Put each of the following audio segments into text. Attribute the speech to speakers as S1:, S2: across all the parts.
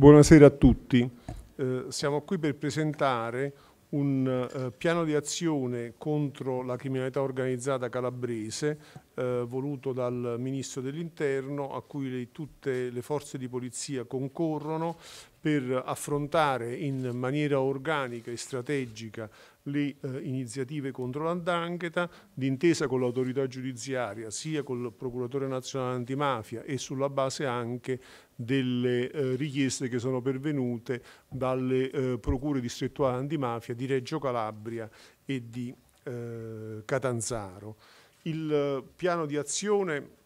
S1: Buonasera a tutti. Eh, siamo qui per presentare un eh, piano di azione contro la criminalità organizzata calabrese eh, voluto dal Ministro dell'Interno a cui le, tutte le forze di polizia concorrono per affrontare in maniera organica e strategica le eh, iniziative contro l'andrangheta, d'intesa con l'autorità giudiziaria, sia col procuratore nazionale antimafia e sulla base anche delle eh, richieste che sono pervenute dalle eh, procure distrettuali antimafia di Reggio Calabria e di eh, Catanzaro. Il piano di azione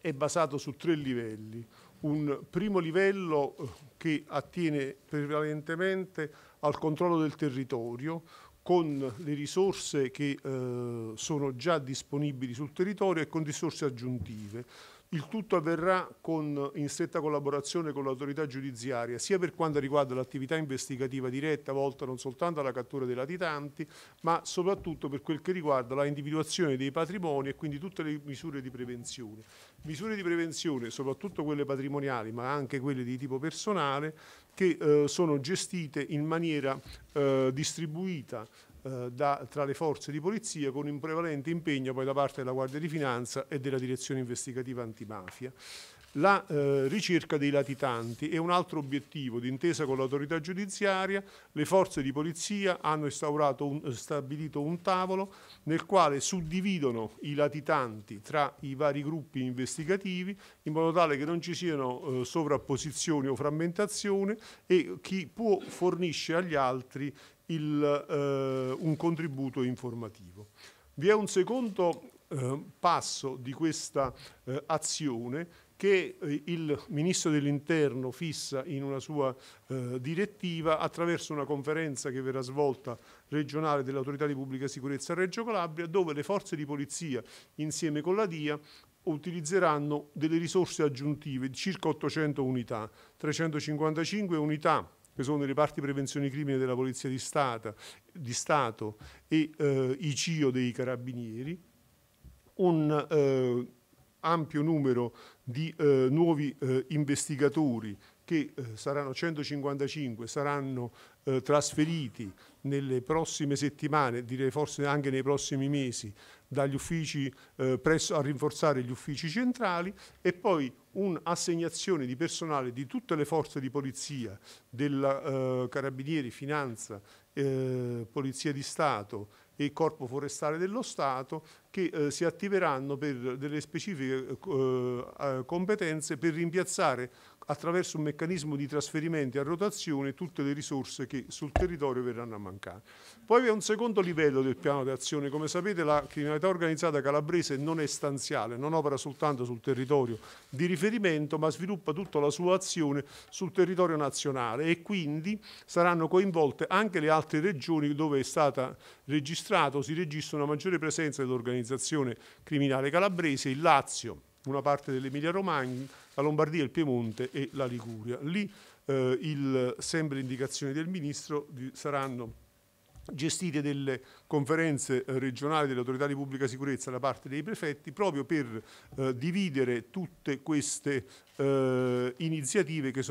S1: è basato su tre livelli. Un primo livello eh, che attiene prevalentemente al controllo del territorio, con le risorse che eh, sono già disponibili sul territorio e con risorse aggiuntive. Il tutto avverrà con, in stretta collaborazione con l'autorità giudiziaria, sia per quanto riguarda l'attività investigativa diretta volta non soltanto alla cattura dei latitanti, ma soprattutto per quel che riguarda la individuazione dei patrimoni e quindi tutte le misure di prevenzione. Misure di prevenzione, soprattutto quelle patrimoniali, ma anche quelle di tipo personale, che eh, sono gestite in maniera eh, distribuita eh, da, tra le forze di polizia con un prevalente impegno poi da parte della Guardia di Finanza e della Direzione Investigativa Antimafia. La eh, ricerca dei latitanti è un altro obiettivo, d'intesa con l'autorità giudiziaria, le forze di polizia hanno un, stabilito un tavolo nel quale suddividono i latitanti tra i vari gruppi investigativi in modo tale che non ci siano eh, sovrapposizioni o frammentazione e chi può fornisce agli altri il, eh, un contributo informativo. Vi è un secondo eh, passo di questa eh, azione che eh, il Ministro dell'Interno fissa in una sua eh, direttiva attraverso una conferenza che verrà svolta regionale dell'autorità di pubblica sicurezza a Reggio Calabria dove le forze di polizia insieme con la DIA utilizzeranno delle risorse aggiuntive di circa 800 unità, 355 unità che sono i reparti prevenzione crimine della Polizia di, Stata, di Stato e eh, i CIO dei Carabinieri, un eh, ampio numero di eh, nuovi eh, investigatori che eh, saranno 155, saranno eh, trasferiti nelle prossime settimane, direi forse anche nei prossimi mesi, dagli uffici eh, presso, a rinforzare gli uffici centrali e poi un'assegnazione di personale di tutte le forze di polizia, della, eh, carabinieri, finanza, eh, polizia di Stato e corpo forestale dello Stato che eh, si attiveranno per delle specifiche eh, eh, competenze per rimpiazzare attraverso un meccanismo di trasferimento a rotazione tutte le risorse che sul territorio verranno a mancare. Poi vi è un secondo livello del piano di azione, come sapete la criminalità organizzata calabrese non è stanziale, non opera soltanto sul territorio di riferimento ma sviluppa tutta la sua azione sul territorio nazionale e quindi saranno coinvolte anche le altre regioni dove è stata registrata o si registra una maggiore presenza dell'organizzazione criminale calabrese, il Lazio, una parte dell'Emilia Romagna, la Lombardia, il Piemonte e la Liguria. Lì, eh, il, sempre le indicazioni del Ministro, di, saranno gestite delle conferenze eh, regionali delle autorità di pubblica sicurezza da parte dei prefetti proprio per eh, dividere tutte queste eh, iniziative che, eh,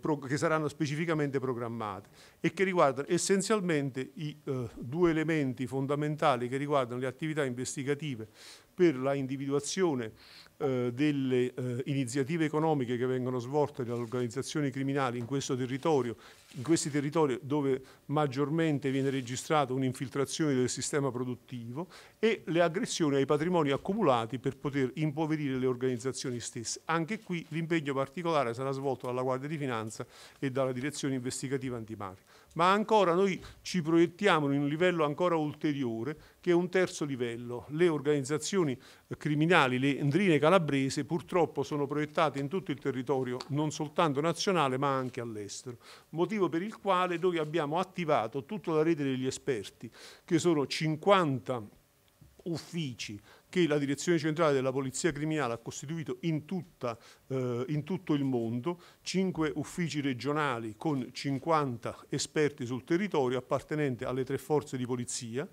S1: pro, che, saranno specificamente programmate e che riguardano essenzialmente i eh, due elementi fondamentali che riguardano le attività investigative per la individuazione eh, delle eh, iniziative economiche che vengono svolte dalle organizzazioni criminali in questo territorio, in questi territori dove maggiormente viene registrata un'infiltrazione del sistema produttivo e le aggressioni ai patrimoni accumulati per poter impoverire le organizzazioni stesse. Anche qui l'impegno particolare sarà svolto dalla Guardia di Finanza e dalla Direzione Investigativa Antimafia. Ma ancora noi ci proiettiamo in un livello ancora ulteriore che è un terzo livello. Le organizzazioni criminali, le endrine calabrese purtroppo sono proiettate in tutto il territorio non soltanto nazionale ma anche all'estero, motivo per il quale noi abbiamo attivato tutta la rete degli esperti che sono 50 uffici che la Direzione Centrale della Polizia Criminale ha costituito in, tutta, eh, in tutto il mondo, cinque uffici regionali con 50 esperti sul territorio appartenenti alle tre forze di polizia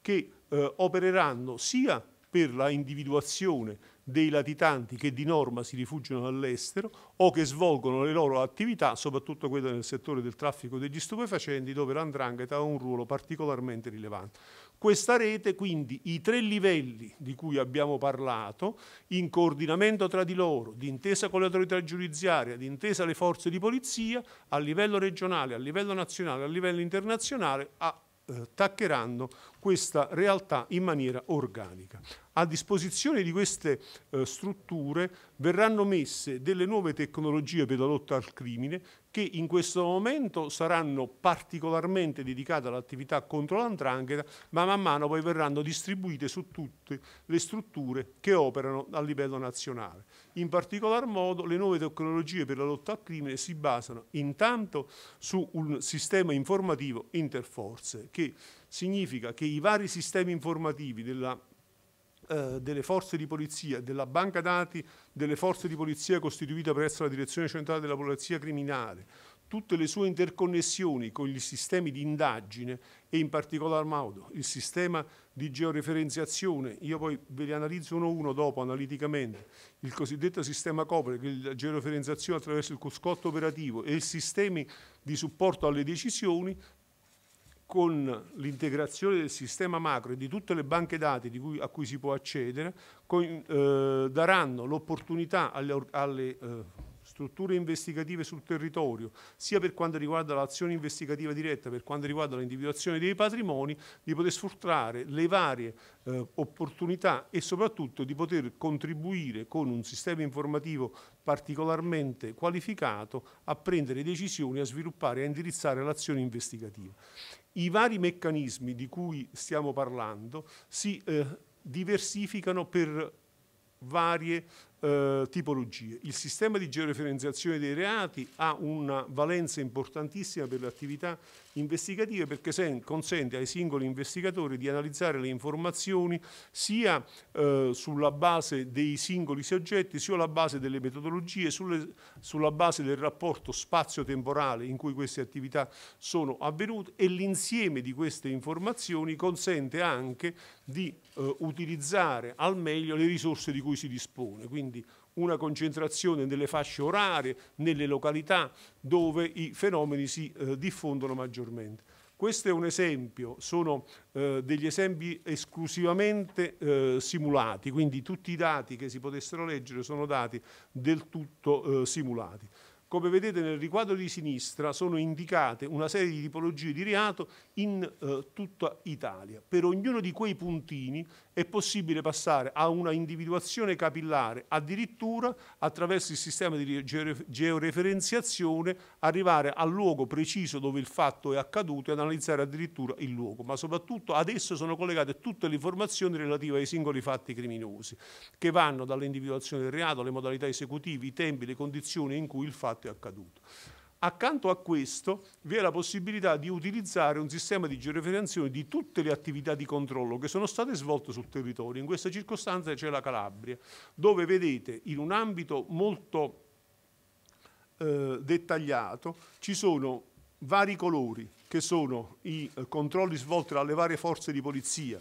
S1: che eh, opereranno sia per la individuazione dei latitanti che di norma si rifugiano all'estero o che svolgono le loro attività, soprattutto quelle nel settore del traffico degli stupefacenti, dove l'andrangheta ha un ruolo particolarmente rilevante. Questa rete, quindi i tre livelli di cui abbiamo parlato, in coordinamento tra di loro, d'intesa con le autorità giudiziarie, d'intesa le forze di polizia, a livello regionale, a livello nazionale, a livello internazionale, attaccheranno eh, questa realtà in maniera organica. A disposizione di queste eh, strutture verranno messe delle nuove tecnologie per la lotta al crimine che in questo momento saranno particolarmente dedicate all'attività contro l'andrangheta, ma man mano poi verranno distribuite su tutte le strutture che operano a livello nazionale. In particolar modo le nuove tecnologie per la lotta al crimine si basano intanto su un sistema informativo interforze che significa che i vari sistemi informativi della, eh, delle forze di polizia, della banca dati delle forze di polizia costituita presso la Direzione Centrale della Polizia Criminale, tutte le sue interconnessioni con gli sistemi di indagine e in particolar modo il sistema di georeferenziazione, io poi ve li analizzo uno a uno dopo analiticamente, il cosiddetto sistema COPRE, che è la georeferenziazione attraverso il cruscotto operativo e i sistemi di supporto alle decisioni con l'integrazione del sistema macro e di tutte le banche dati cui, a cui si può accedere, con, eh, daranno l'opportunità alle, alle eh, strutture investigative sul territorio, sia per quanto riguarda l'azione investigativa diretta, per quanto riguarda l'individuazione dei patrimoni, di poter sfruttare le varie eh, opportunità e soprattutto di poter contribuire con un sistema informativo particolarmente qualificato a prendere decisioni, a sviluppare e a indirizzare l'azione investigativa. I vari meccanismi di cui stiamo parlando si eh, diversificano per varie eh, tipologie. Il sistema di georeferenziazione dei reati ha una valenza importantissima per le attività investigative perché consente ai singoli investigatori di analizzare le informazioni sia eh, sulla base dei singoli soggetti, sia sulla base delle metodologie, sulle, sulla base del rapporto spazio-temporale in cui queste attività sono avvenute e l'insieme di queste informazioni consente anche di eh, utilizzare al meglio le risorse di cui si dispone. Quindi quindi una concentrazione nelle fasce orarie, nelle località dove i fenomeni si eh, diffondono maggiormente. Questo è un esempio, sono eh, degli esempi esclusivamente eh, simulati, quindi tutti i dati che si potessero leggere sono dati del tutto eh, simulati. Come vedete nel riquadro di sinistra sono indicate una serie di tipologie di reato in eh, tutta Italia. Per ognuno di quei puntini è possibile passare a una individuazione capillare, addirittura attraverso il sistema di georeferenziazione arrivare al luogo preciso dove il fatto è accaduto e analizzare addirittura il luogo, ma soprattutto adesso sono collegate tutte le informazioni relative ai singoli fatti criminosi, che vanno dall'individuazione del reato, alle modalità esecutive, i tempi, le condizioni in cui il fatto fatto è accaduto. Accanto a questo vi è la possibilità di utilizzare un sistema di georeferenzione di tutte le attività di controllo che sono state svolte sul territorio. In questa circostanza c'è la Calabria, dove vedete in un ambito molto eh, dettagliato ci sono vari colori che sono i eh, controlli svolti dalle varie forze di polizia,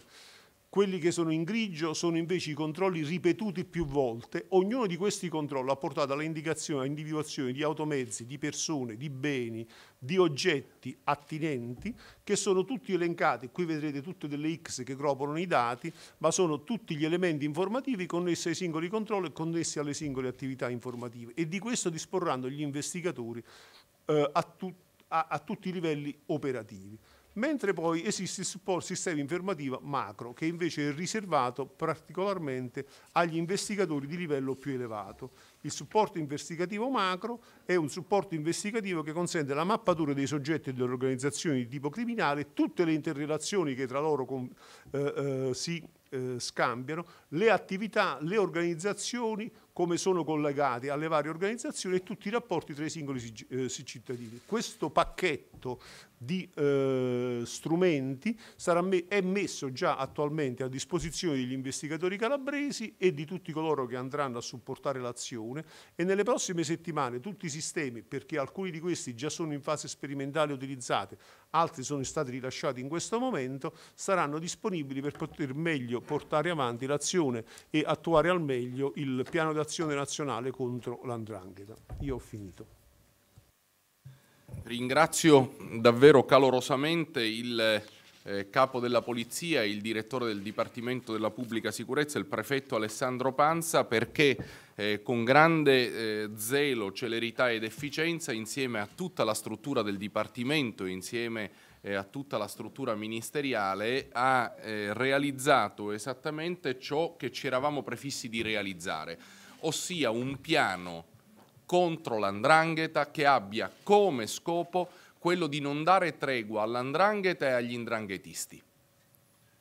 S1: quelli che sono in grigio sono invece i controlli ripetuti più volte. Ognuno di questi controlli ha portato all'indicazione, all'individuazione di automezzi, di persone, di beni, di oggetti attinenti che sono tutti elencati. Qui vedrete tutte delle X che cropolano i dati, ma sono tutti gli elementi informativi connessi ai singoli controlli e connessi alle singole attività informative. E di questo disporranno gli investigatori eh, a, tu, a, a tutti i livelli operativi mentre poi esiste il supporto sistema informativo macro, che invece è riservato particolarmente agli investigatori di livello più elevato. Il supporto investigativo macro è un supporto investigativo che consente la mappatura dei soggetti e delle organizzazioni di tipo criminale, tutte le interrelazioni che tra loro eh, eh, si eh, scambiano, le attività, le organizzazioni, come sono collegati alle varie organizzazioni e tutti i rapporti tra i singoli eh, cittadini. Questo pacchetto di eh, strumenti me è messo già attualmente a disposizione degli investigatori calabresi e di tutti coloro che andranno a supportare l'azione e nelle prossime settimane tutti i sistemi, perché alcuni di questi già sono in fase sperimentale utilizzati, altri sono stati rilasciati in questo momento, saranno disponibili per poter meglio portare avanti l'azione e attuare al meglio il piano di collaborazione nazionale contro l'andrangheta. Io ho finito.
S2: Ringrazio davvero calorosamente il eh, capo della Polizia, il direttore del Dipartimento della Pubblica Sicurezza, il prefetto Alessandro Panza, perché eh, con grande eh, zelo, celerità ed efficienza, insieme a tutta la struttura del Dipartimento, insieme eh, a tutta la struttura ministeriale, ha eh, realizzato esattamente ciò che ci eravamo prefissi di realizzare ossia un piano contro l'andrangheta che abbia come scopo quello di non dare tregua all'andrangheta e agli indranghetisti.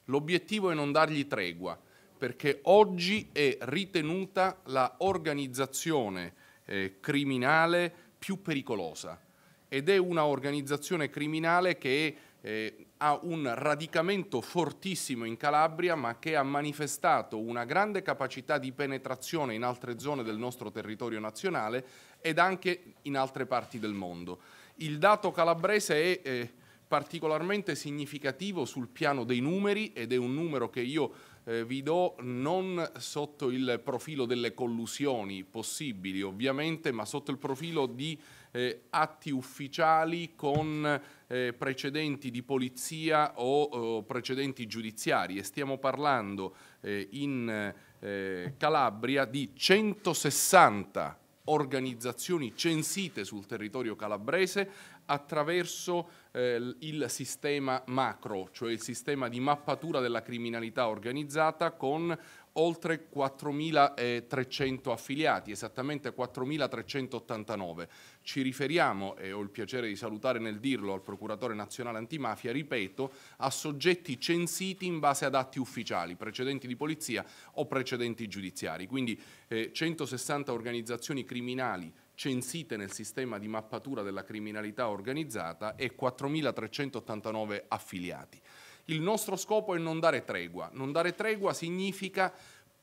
S2: L'obiettivo è non dargli tregua, perché oggi è ritenuta la organizzazione eh, criminale più pericolosa ed è una organizzazione criminale che eh, ha un radicamento fortissimo in Calabria ma che ha manifestato una grande capacità di penetrazione in altre zone del nostro territorio nazionale ed anche in altre parti del mondo. Il dato calabrese è eh, particolarmente significativo sul piano dei numeri ed è un numero che io eh, vi do non sotto il profilo delle collusioni possibili ovviamente ma sotto il profilo di eh, atti ufficiali con eh, precedenti di polizia o, o precedenti giudiziari e stiamo parlando eh, in eh, Calabria di 160 organizzazioni censite sul territorio calabrese attraverso eh, il sistema macro, cioè il sistema di mappatura della criminalità organizzata con oltre 4.300 affiliati, esattamente 4.389. Ci riferiamo, e ho il piacere di salutare nel dirlo al Procuratore Nazionale Antimafia, ripeto, a soggetti censiti in base ad atti ufficiali, precedenti di polizia o precedenti giudiziari. Quindi eh, 160 organizzazioni criminali censite nel sistema di mappatura della criminalità organizzata e 4.389 affiliati. Il nostro scopo è non dare tregua. Non dare tregua significa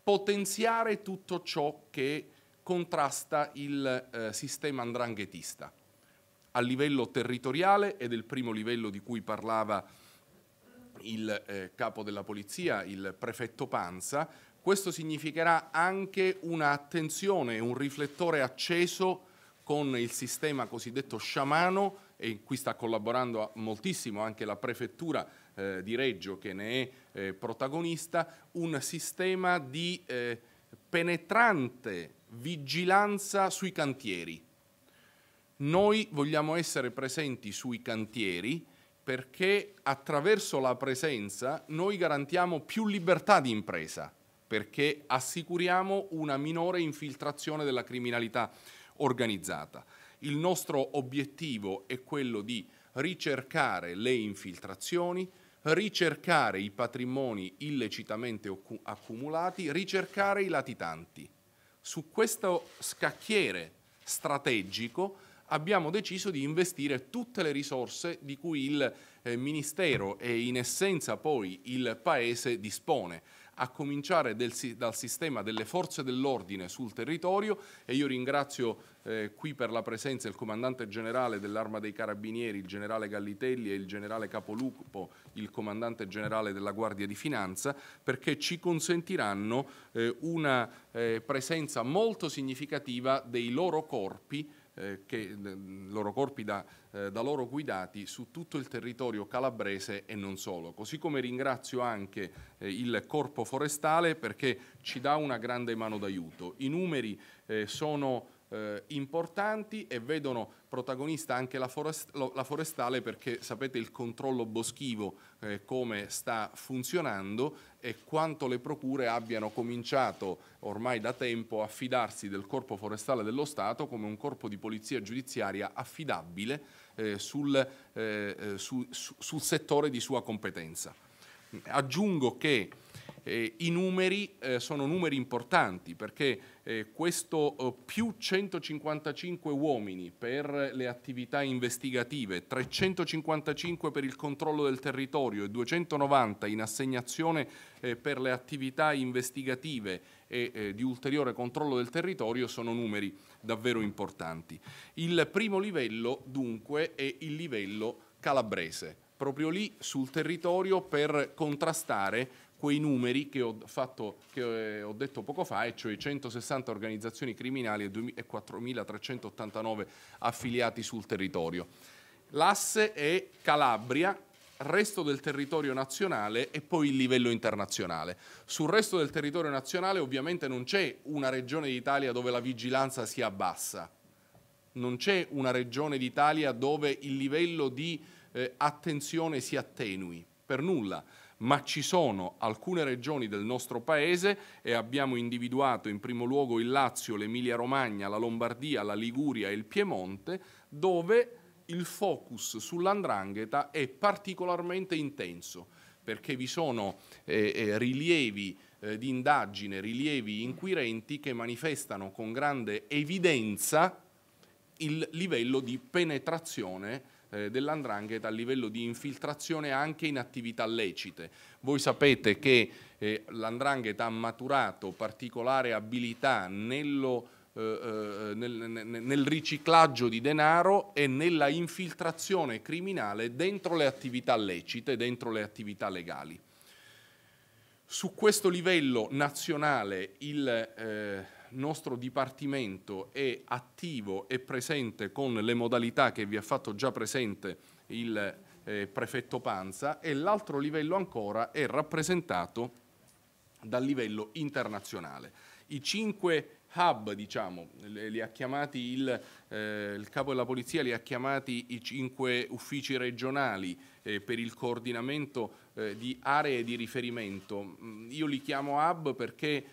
S2: potenziare tutto ciò che contrasta il eh, sistema andranghetista a livello territoriale ed è il primo livello di cui parlava il eh, capo della polizia, il prefetto Panza, questo significherà anche un'attenzione, un riflettore acceso con il sistema cosiddetto sciamano e qui sta collaborando moltissimo anche la prefettura eh, di Reggio che ne è eh, protagonista, un sistema di eh, penetrante vigilanza sui cantieri. Noi vogliamo essere presenti sui cantieri perché attraverso la presenza noi garantiamo più libertà di impresa, perché assicuriamo una minore infiltrazione della criminalità organizzata. Il nostro obiettivo è quello di ricercare le infiltrazioni, ricercare i patrimoni illecitamente accumulati, ricercare i latitanti. Su questo scacchiere strategico abbiamo deciso di investire tutte le risorse di cui il eh, Ministero e in essenza poi il Paese dispone a cominciare del, dal sistema delle forze dell'ordine sul territorio e io ringrazio eh, qui per la presenza il comandante generale dell'Arma dei Carabinieri, il generale Gallitelli e il generale Capolupo, il comandante generale della Guardia di Finanza, perché ci consentiranno eh, una eh, presenza molto significativa dei loro corpi eh, che, mm, loro corpi da, eh, da, loro guidati su tutto il territorio calabrese e non solo. Così come ringrazio anche eh, il Corpo Forestale perché ci dà una grande mano d'aiuto. I numeri eh, sono eh, importanti e vedono protagonista anche la, forest la, forestale perché sapete il controllo boschivo eh, come sta funzionando e quanto le procure abbiano cominciato ormai da tempo a fidarsi del corpo forestale dello Stato come un corpo di polizia giudiziaria affidabile eh, sul, eh, eh, su, su, sul settore di sua competenza. Aggiungo che eh, i numeri eh, sono numeri importanti perché eh, questo eh, più 155 uomini per le attività investigative, 355 per il controllo del territorio e 290 in assegnazione eh, per le attività investigative e eh, di ulteriore controllo del territorio sono numeri davvero importanti. Il primo livello dunque è il livello calabrese proprio lì sul territorio per contrastare quei numeri che ho, fatto, che eh, ho, detto poco fa, e cioè 160 organizzazioni criminali e 4.389 affiliati sul territorio. L'asse è Calabria, resto del territorio nazionale e poi il livello internazionale. Sul resto del territorio nazionale ovviamente non c'è una regione d'Italia dove la vigilanza sia bassa, non c'è una regione d'Italia dove il livello di eh, attenzione si attenui, per nulla ma ci sono alcune regioni del nostro paese e abbiamo individuato in primo luogo il Lazio, l'Emilia Romagna, la Lombardia, la Liguria e il Piemonte dove il focus sull'andrangheta è particolarmente intenso perché vi sono eh, eh rilievi eh, di indagine, rilievi inquirenti che manifestano con grande evidenza il livello di penetrazione eh, dell'andrangheta a livello di infiltrazione anche in attività lecite. Voi sapete che eh, l'andrangheta ha maturato particolare abilità nello, eh, eh nel, nel riciclaggio di denaro e nella infiltrazione criminale dentro le attività lecite, dentro le attività legali. Su questo livello nazionale il eh, nostro Dipartimento è attivo e presente con le modalità che vi ha fatto già presente il eh, prefetto Panza e l'altro livello ancora è rappresentato dal livello internazionale. I cinque hub, diciamo, li ha chiamati il, eh, il, capo della polizia, li ha chiamati i cinque uffici regionali eh, per il coordinamento eh, di aree di riferimento. Mm, io li chiamo hub perché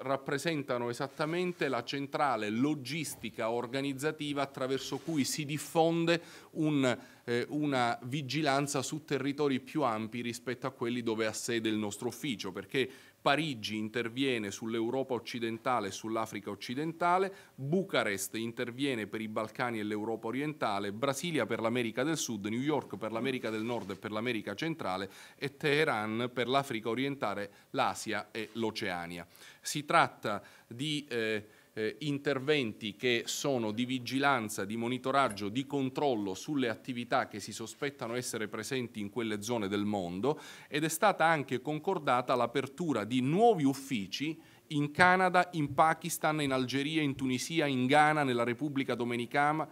S2: rappresentano esattamente la centrale logistica organizzativa attraverso cui si diffonde un, eh, una vigilanza su territori più ampi rispetto a quelli dove ha sede il nostro ufficio, perché Parigi interviene sull'Europa occidentale e sull'Africa occidentale, Bucarest interviene per i Balcani e l'Europa orientale, Brasilia per l'America del Sud, New York per l'America del Nord e per l'America centrale e Teheran per l'Africa orientale, l'Asia e l'Oceania. Si tratta di eh, eh, interventi che sono di vigilanza, di monitoraggio, di controllo sulle attività che si sospettano essere presenti in quelle zone del mondo ed è stata anche concordata l'apertura di nuovi uffici in Canada, in Pakistan, in Algeria, in Tunisia, in Ghana, nella Repubblica Dominicana,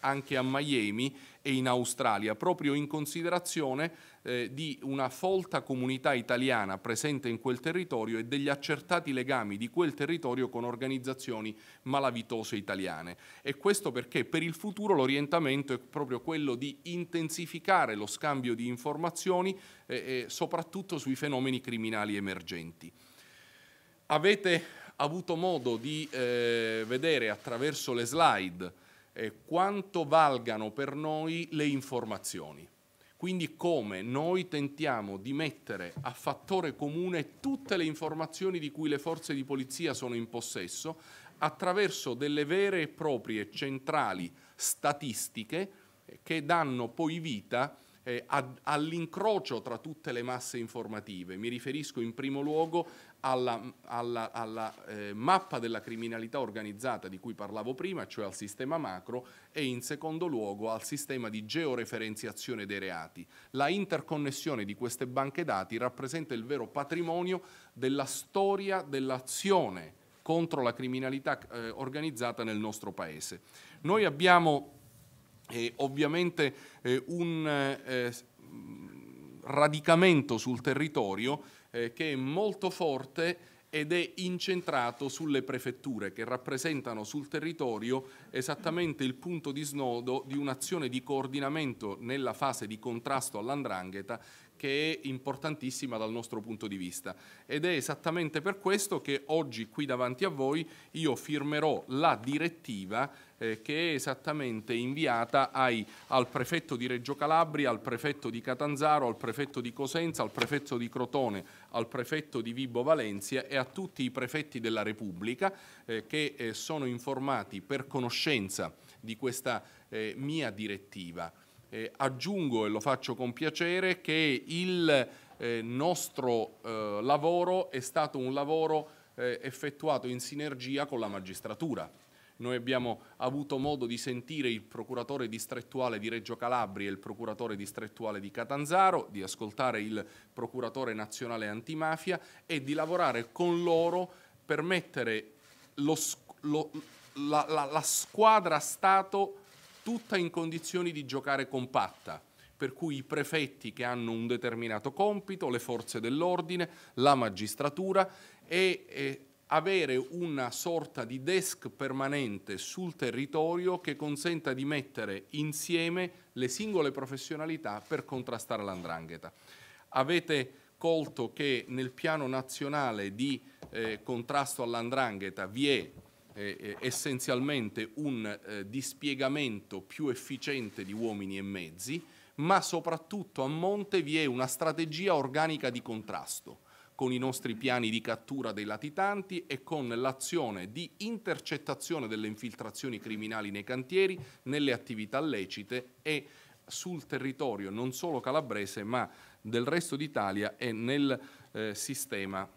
S2: anche a Miami, e in Australia, proprio in considerazione eh, di una folta comunità italiana presente in quel territorio e degli accertati legami di quel territorio con organizzazioni malavitose italiane. E questo perché per il futuro l'orientamento è proprio quello di intensificare lo scambio di informazioni, eh, soprattutto sui fenomeni criminali emergenti. Avete avuto modo di eh, vedere attraverso le slide eh, quanto valgano per noi le informazioni. Quindi come noi tentiamo di mettere a fattore comune tutte le informazioni di cui le forze di polizia sono in possesso attraverso delle vere e proprie centrali statistiche eh, che danno poi vita eh, all'incrocio tra tutte le masse informative. Mi riferisco in primo luogo alla, alla, alla eh, mappa della criminalità organizzata di cui parlavo prima, cioè al sistema macro, e in secondo luogo al sistema di georeferenziazione dei reati. La interconnessione di queste banche dati rappresenta il vero patrimonio della storia dell'azione contro la criminalità eh, organizzata nel nostro Paese. Noi abbiamo eh, ovviamente eh, un eh, radicamento sul territorio eh, che è molto forte ed è incentrato sulle prefetture che rappresentano sul territorio esattamente il punto di snodo di un'azione di coordinamento nella fase di contrasto all'andrangheta che è importantissima dal nostro punto di vista ed è esattamente per questo che oggi qui davanti a voi io firmerò la direttiva eh, che è esattamente inviata ai, al prefetto di Reggio Calabria, al prefetto di Catanzaro, al prefetto di Cosenza, al prefetto di Crotone, al prefetto di Vibo Valencia e a tutti i prefetti della Repubblica eh, che eh, sono informati per conoscenza di questa eh, mia direttiva. Eh, aggiungo e lo faccio con piacere che il eh, nostro eh, lavoro è stato un lavoro eh, effettuato in sinergia con la magistratura. Noi abbiamo avuto modo di sentire il procuratore distrettuale di Reggio Calabria e il procuratore distrettuale di Catanzaro, di ascoltare il procuratore nazionale antimafia e di lavorare con loro per mettere lo, lo, la, la, la squadra Stato tutta in condizioni di giocare compatta, per cui i prefetti che hanno un determinato compito, le forze dell'ordine, la magistratura e eh, avere una sorta di desk permanente sul territorio che consenta di mettere insieme le singole professionalità per contrastare l'andrangheta. Avete colto che nel piano nazionale di eh, contrasto all'andrangheta vi è eh, essenzialmente un eh, dispiegamento più efficiente di uomini e mezzi, ma soprattutto a monte vi è una strategia organica di contrasto con i nostri piani di cattura dei latitanti e con l'azione di intercettazione delle infiltrazioni criminali nei cantieri, nelle attività lecite e sul territorio non solo calabrese ma del resto d'Italia e nel eh, sistema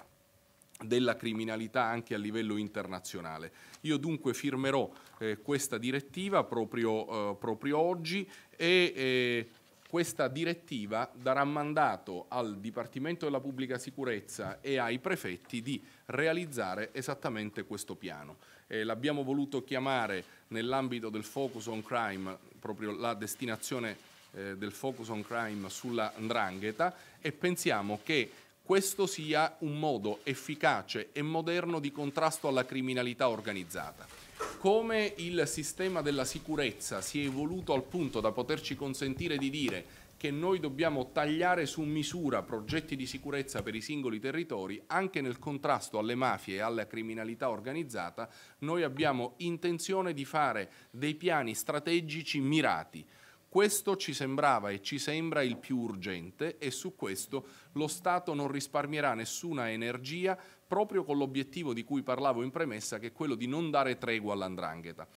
S2: della criminalità anche a livello internazionale. Io dunque firmerò eh, questa direttiva proprio, eh, proprio oggi e eh, questa direttiva darà mandato al Dipartimento della Pubblica Sicurezza e ai prefetti di realizzare esattamente questo piano. Eh, l'abbiamo voluto chiamare nell'ambito del focus on crime, proprio la destinazione eh, del focus on crime sulla ndrangheta e pensiamo che questo sia un modo efficace e moderno di contrasto alla criminalità organizzata. Come il sistema della sicurezza si è evoluto al punto da poterci consentire di dire che noi dobbiamo tagliare su misura progetti di sicurezza per i singoli territori, anche nel contrasto alle mafie e alla criminalità organizzata, noi abbiamo intenzione di fare dei piani strategici mirati questo ci sembrava e ci sembra il più urgente e su questo lo Stato non risparmierà nessuna energia proprio con l'obiettivo di cui parlavo in premessa che è quello di non dare tregua all'andrangheta.